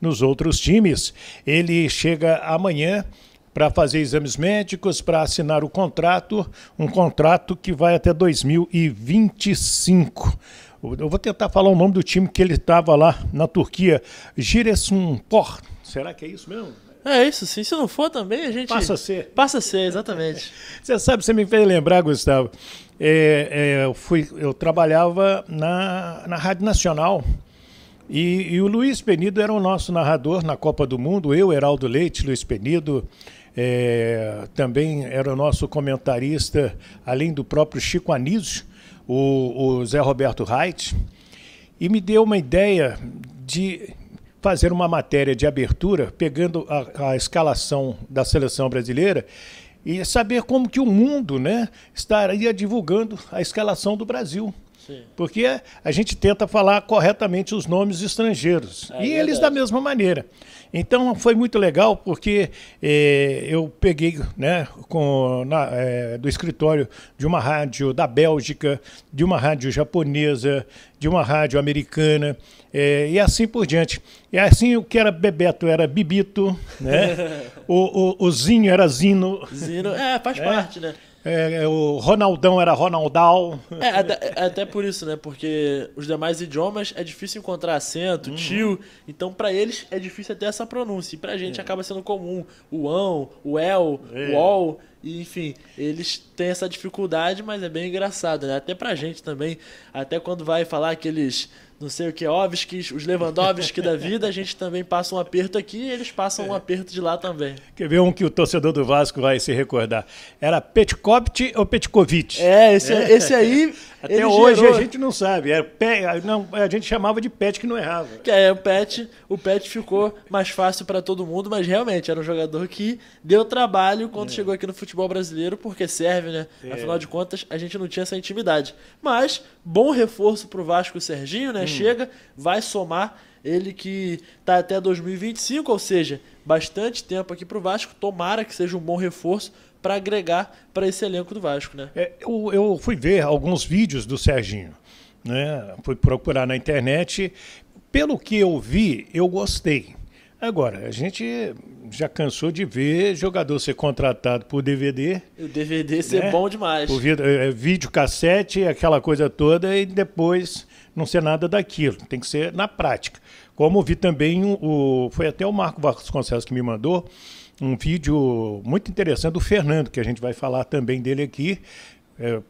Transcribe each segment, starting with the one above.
nos outros times. Ele chega amanhã para fazer exames médicos, para assinar o contrato, um contrato que vai até 2025. Eu vou tentar falar o nome do time que ele estava lá na Turquia, Giresunspor. Será que é isso mesmo? É isso, sim. Se não for também, a gente. Passa a ser. Passa a ser, exatamente. você sabe, você me fez lembrar, Gustavo. É, é, eu, fui, eu trabalhava na, na Rádio Nacional e, e, o Luiz Penido era o nosso narrador na Copa do Mundo, eu, Heraldo Leite, Luiz Penido, é, também era o nosso comentarista, além do próprio Chico Anísio, o, o Zé Roberto Reit, e me deu uma ideia de fazer uma matéria de abertura, pegando a, a escalação da seleção brasileira e saber como que o mundo né, estaria divulgando a escalação do Brasil. Porque a gente tenta falar corretamente os nomes estrangeiros. É, e eles da mesma maneira. Então foi muito legal porque eh, eu peguei né, com, na, eh, do escritório de uma rádio da Bélgica, de uma rádio japonesa, de uma rádio americana eh, e assim por diante. E assim o que era Bebeto era Bibito, né? o, o, o Zinho era Zino. Zino, é, faz né? parte, né? É, é, o Ronaldão era Ronaldal. É, até, é até, por isso, né? Porque os demais idiomas é difícil encontrar acento, hum. tio. Então, para eles é difícil até essa pronúncia. E pra gente é. acaba sendo comum. O ão, o el, é. o ol. E, enfim, eles têm essa dificuldade, mas é bem engraçado, né? Até pra gente também. Até quando vai falar aqueles não sei o que, Ovskis, os Lewandowski da vida, a gente também passa um aperto aqui e eles passam um aperto de lá também. Quer ver um que o torcedor do Vasco vai se recordar? Era Petkovic ou Petkovic? É, esse, é. esse aí. Até hoje gerou... a gente não sabe. Era pé, não, a gente chamava de Pet que não errava. Que é, o Pet, o Pet ficou mais fácil para todo mundo, mas realmente era um jogador que deu trabalho quando é. chegou aqui no futebol brasileiro, porque serve, né? É. Afinal de contas, a gente não tinha essa intimidade. Mas, bom reforço pro Vasco o Serginho, né? Uhum. chega, vai somar ele que está até 2025, ou seja, bastante tempo aqui para o Vasco. Tomara que seja um bom reforço para agregar para esse elenco do Vasco, né? É, eu, eu fui ver alguns vídeos do Serginho, né? Fui procurar na internet. Pelo que eu vi, eu gostei. Agora, a gente já cansou de ver jogador ser contratado por DVD. O DVD ser né? bom demais. Por vídeo, é, vídeo cassete, aquela coisa toda, e depois não ser nada daquilo, tem que ser na prática. Como vi também, o, foi até o Marco Vasconcelos que me mandou um vídeo muito interessante do Fernando, que a gente vai falar também dele aqui. É,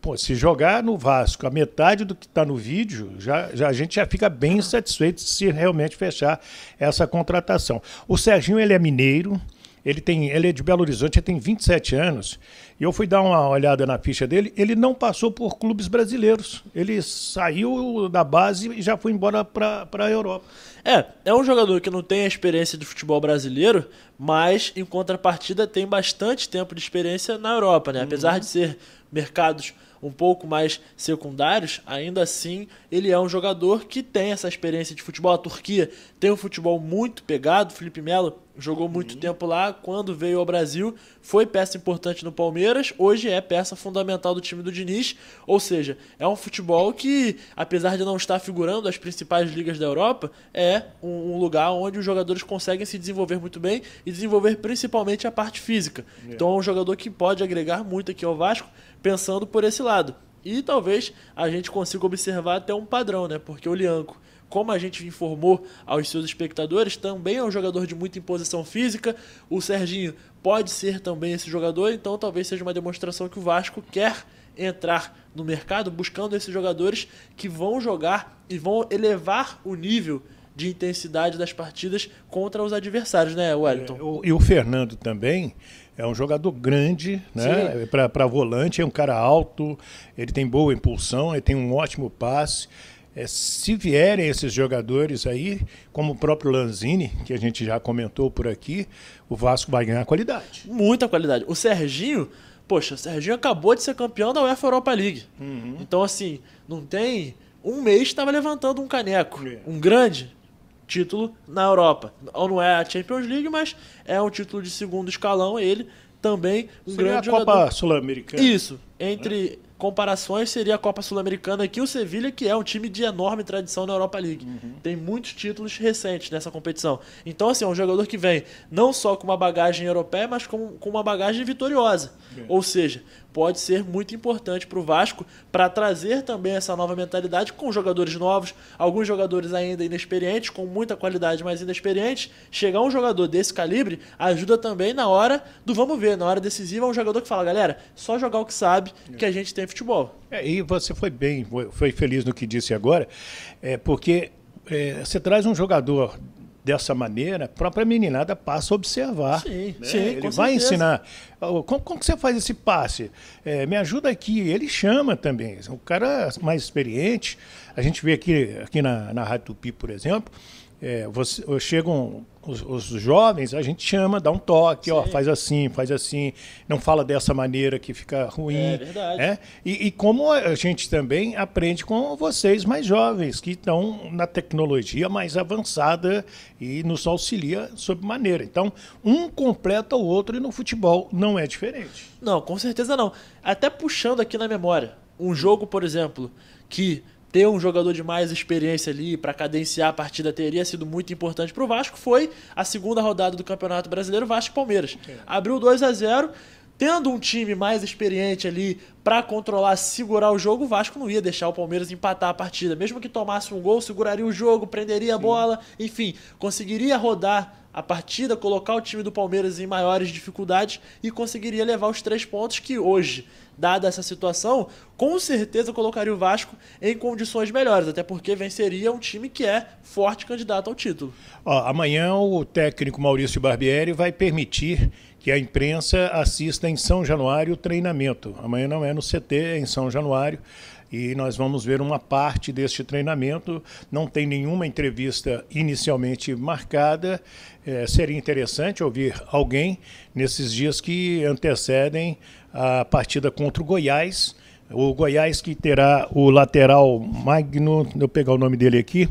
pô, se jogar no Vasco a metade do que está no vídeo, já, já, a gente já fica bem satisfeito se realmente fechar essa contratação. O Serginho ele é mineiro, ele, tem, ele é de Belo Horizonte, ele tem 27 anos. E eu fui dar uma olhada na ficha dele. Ele não passou por clubes brasileiros. Ele saiu da base e já foi embora para a Europa. É, é um jogador que não tem a experiência de futebol brasileiro, mas em contrapartida tem bastante tempo de experiência na Europa, né? Apesar de ser mercados um pouco mais secundários, ainda assim ele é um jogador que tem essa experiência de futebol. A Turquia tem um futebol muito pegado. Felipe Melo jogou muito uhum. tempo lá. Quando veio ao Brasil, foi peça importante no Palmeiras. Hoje é peça fundamental do time do Diniz. Ou seja, é um futebol que, apesar de não estar figurando as principais ligas da Europa, é é um, um, lugar onde os jogadores conseguem se desenvolver muito bem e desenvolver principalmente a parte física. Yeah. É. Então é um jogador que pode agregar muito aqui ao Vasco, pensando por esse lado. E talvez a gente consiga observar até um padrão, né? Porque o Lianco, como a gente informou aos seus espectadores, também é um jogador de muita imposição física. O Serginho pode ser também esse jogador, então talvez seja uma demonstração que o Vasco quer entrar no mercado buscando esses jogadores que vão jogar e vão elevar o nível de intensidade das partidas contra os adversários, né, Wellington? É, e o Fernando também é um jogador grande, né? É Para volante, é um cara alto, ele tem boa impulsão, ele tem um ótimo passe. É, se vierem esses jogadores aí, como o próprio Lanzini, que a gente já comentou por aqui, o Vasco vai ganhar qualidade. Muita qualidade. O Serginho, poxa, o Serginho acabou de ser campeão da UEFA Europa League. Uhum. Então, assim, não tem. Um mês estava levantando um caneco. É. Um grande título na Europa. Não é a Champions League, mas é um título de segundo escalão. Ele também um seria grande a Copa Sul-Americana. Isso. Entre é. comparações seria a Copa Sul-Americana Aqui o Sevilha, que é um time de enorme tradição na Europa League. Uhum. Tem muitos títulos recentes nessa competição. Então, assim, é um jogador que vem não só com uma bagagem europeia, mas com, com uma bagagem vitoriosa. É. Ou seja, pode ser muito importante para o Vasco para trazer também essa nova mentalidade com jogadores novos, alguns jogadores ainda inexperientes, com muita qualidade, mas inexperientes. Chegar um jogador desse calibre ajuda também na hora do vamos ver, na hora decisiva, um jogador que fala, galera, só jogar o que sabe que a gente tem futebol. É, e você foi bem, foi feliz no que disse agora, é, porque é, você traz um jogador dessa maneira, a própria meninada passa a observar. Sim, né? sim Ele vai certeza. ensinar. Como, como que você faz esse passe? É, me ajuda aqui. Ele chama também. O cara mais experiente, a gente vê aqui, aqui na, na Rádio Tupi, por exemplo, é, você, chegam os, os, jovens, a gente chama, dá um toque, Sim. ó, faz assim, faz assim, não fala dessa maneira que fica ruim. É verdade. Né? E, e, como a gente também aprende com vocês mais jovens, que estão na tecnologia mais avançada e nos auxilia sob maneira. Então, um completa o outro e no futebol não é diferente. Não, com certeza não. Até puxando aqui na memória, um jogo, por exemplo, que ter um jogador de mais experiência ali para cadenciar a partida teria sido muito importante para o Vasco. Foi a segunda rodada do Campeonato Brasileiro, Vasco e Palmeiras. Abriu 2 a 0 tendo um time mais experiente ali para controlar, segurar o jogo, o Vasco não ia deixar o Palmeiras empatar a partida. Mesmo que tomasse um gol, seguraria o jogo, prenderia Sim. a bola, enfim, conseguiria rodar a partida, colocar o time do Palmeiras em maiores dificuldades e conseguiria levar os três pontos que hoje, dada essa situação, com certeza colocaria o Vasco em condições melhores, até porque venceria um time que é forte candidato ao título. Ó, amanhã o técnico Maurício Barbieri vai permitir que a imprensa assista em São Januário o treinamento. Amanhã não é no CT, é em São Januário e nós vamos ver uma parte deste treinamento. Não tem nenhuma entrevista inicialmente marcada. É, seria interessante ouvir alguém nesses dias que antecedem a partida contra o Goiás. O Goiás que terá o lateral Magno, eu pegar o nome dele aqui,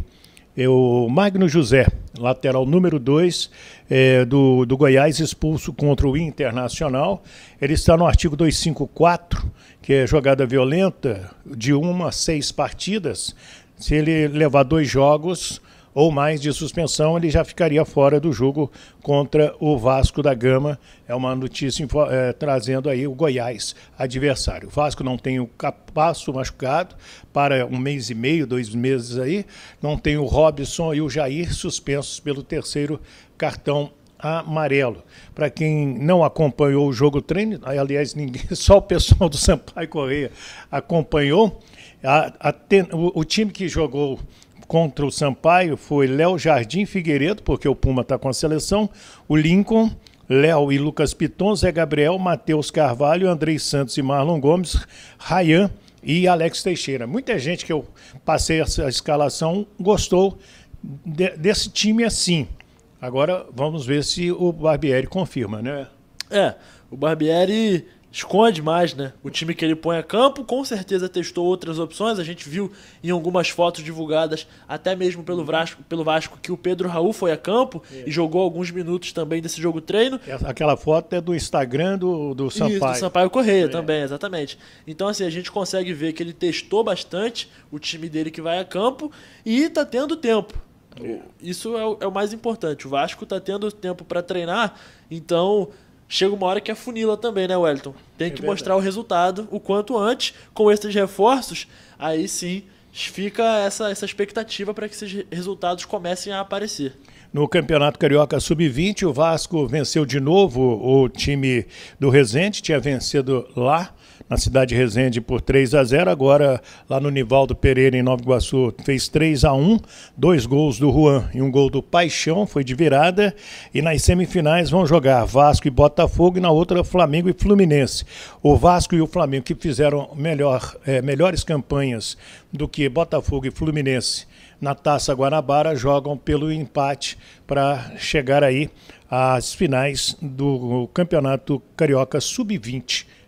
é o Magno José, lateral número 2 é, do, do Goiás, expulso contra o Internacional. Ele está no artigo 254, que é jogada violenta de uma a seis partidas. Se ele levar dois jogos, ou mais de suspensão, ele já ficaria fora do jogo contra o Vasco da Gama. É uma notícia é, trazendo aí o Goiás adversário. O Vasco não tem o Capasso machucado para um mês e meio, dois meses aí. Não tem o Robson e o Jair suspensos pelo terceiro cartão amarelo. Para quem não acompanhou o jogo treino, aliás, ninguém, só o pessoal do Sampaio Correia acompanhou, a, a o, o time que jogou contra o Sampaio foi Léo Jardim Figueiredo, porque o Puma está com a seleção, o Lincoln, Léo e Lucas Piton, Zé Gabriel, Matheus Carvalho, Andrei Santos e Marlon Gomes, Rayan e Alex Teixeira. Muita gente que eu passei essa escalação gostou de, desse time assim. Agora vamos ver se o Barbieri confirma, né? É, o Barbieri esconde mais, né? O time que ele põe a campo com certeza testou outras opções. A gente viu em algumas fotos divulgadas, até mesmo pelo Vasco, pelo Vasco que o Pedro Raul foi a campo é. e jogou alguns minutos também desse jogo treino. Aquela foto é do Instagram do, do Sampaio. Isso, do Sampaio Correia é. também, exatamente. Então, assim, a gente consegue ver que ele testou bastante o time dele que vai a campo e tá tendo tempo. É. Isso é o, é o mais importante. O Vasco tá tendo tempo para treinar, então chega uma hora que afunila também, né, Wellington? Tem é que mostrar o resultado o quanto antes, com esses reforços, aí sim fica essa, essa expectativa para que esses resultados comecem a aparecer. No Campeonato Carioca Sub-20, o Vasco venceu de novo o time do Resende, tinha vencido lá na cidade de Resende por 3 a 0 agora lá no Nivaldo Pereira em Nova Iguaçu fez 3 a 1 dois gols do Juan e um gol do Paixão, foi de virada e nas semifinais vão jogar Vasco e Botafogo e na outra Flamengo e Fluminense. O Vasco e o Flamengo que fizeram melhor, é, melhores campanhas do que Botafogo e Fluminense na Taça Guanabara jogam pelo empate para chegar aí às finais do Campeonato Carioca Sub-20.